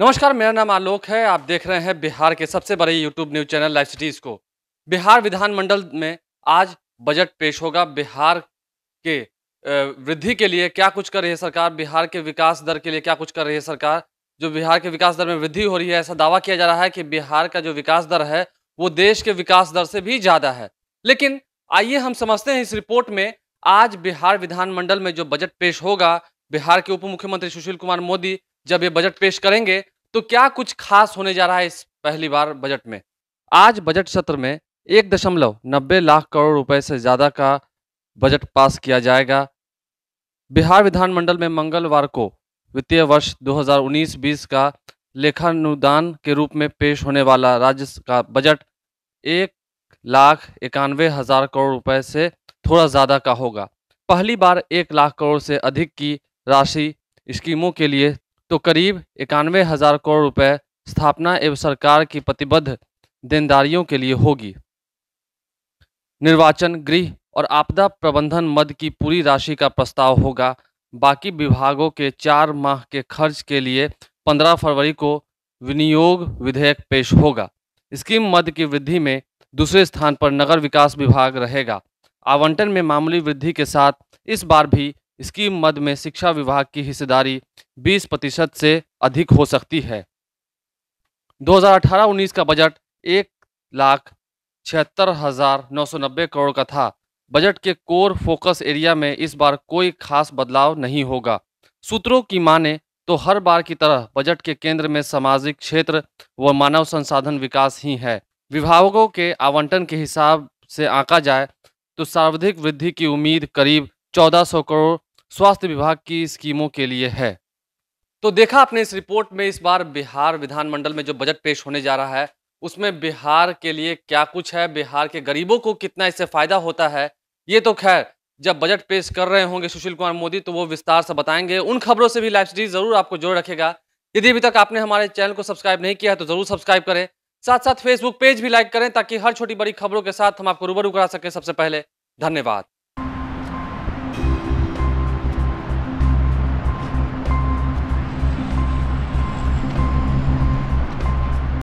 नमस्कार मेरा नाम आलोक है आप देख रहे हैं बिहार के सबसे बड़े YouTube news channel Live Cities को बिहार विधानमंडल में आज बजट पेश होगा बिहार के वृद्धि के लिए क्या कुछ कर रही है सरकार बिहार के विकास दर के लिए क्या कुछ कर रही है सरकार जो बिहार के विकास दर में वृद्धि हो रही है ऐसा दावा किया जा रहा है कि बिहार का जो विकास दर है वो देश के विकास दर से भी ज़्यादा है लेकिन आइए हम समझते हैं इस रिपोर्ट में आज बिहार विधानमंडल में जो बजट पेश होगा बिहार के उप मुख्यमंत्री सुशील कुमार मोदी जब ये बजट पेश करेंगे तो क्या कुछ खास होने जा रहा है इस पहली बार बजट में आज बजट सत्र में एक दशमलव नब्बे लाख करोड़ रुपए से ज़्यादा का बजट पास किया जाएगा बिहार विधानमंडल में मंगलवार को वित्तीय वर्ष 2019-20 का लेखानुदान के रूप में पेश होने वाला राज्य का बजट एक लाख इक्यानवे हज़ार करोड़ रुपए से थोड़ा ज़्यादा का होगा पहली बार एक लाख करोड़ से अधिक की राशि स्कीमों के लिए तो करीब इक्यानवे हजार करोड़ रुपए स्थापना एवं सरकार की प्रतिबद्ध देनदारियों के लिए होगी निर्वाचन गृह और आपदा प्रबंधन मद की पूरी राशि का प्रस्ताव होगा बाकी विभागों के चार माह के खर्च के लिए 15 फरवरी को विनियोग विधेयक पेश होगा स्कीम मद की वृद्धि में दूसरे स्थान पर नगर विकास विभाग रहेगा आवंटन में मामूली वृद्धि के साथ इस बार भी स्कीम मद में शिक्षा विभाग की हिस्सेदारी 20 प्रतिशत से अधिक हो सकती है 2018-19 का बजट एक लाख छिहत्तर हजार नौ सौ नब्बे करोड़ का था बजट के कोर फोकस एरिया में इस बार कोई खास बदलाव नहीं होगा सूत्रों की माने तो हर बार की तरह बजट के केंद्र में सामाजिक क्षेत्र व मानव संसाधन विकास ही है विभागों के आवंटन के हिसाब से आंका जाए तो सर्वाधिक वृद्धि की उम्मीद करीब 1400 करोड़ स्वास्थ्य विभाग की स्कीमों के लिए है तो देखा आपने इस रिपोर्ट में इस बार बिहार विधानमंडल में जो बजट पेश होने जा रहा है उसमें बिहार के लिए क्या कुछ है बिहार के गरीबों को कितना इससे फायदा होता है ये तो खैर जब बजट पेश कर रहे होंगे सुशील कुमार मोदी तो वो विस्तार से बताएंगे उन खबरों से भी लाइव स्टीज जरूर आपको जोड़ रखेगा यदि अभी तक आपने हमारे चैनल को सब्सक्राइब नहीं किया है तो जरूर सब्सक्राइब करें साथ साथ फेसबुक पेज भी लाइक करें ताकि हर छोटी बड़ी खबरों के साथ हम आपको रूबरू करा सकें सबसे पहले धन्यवाद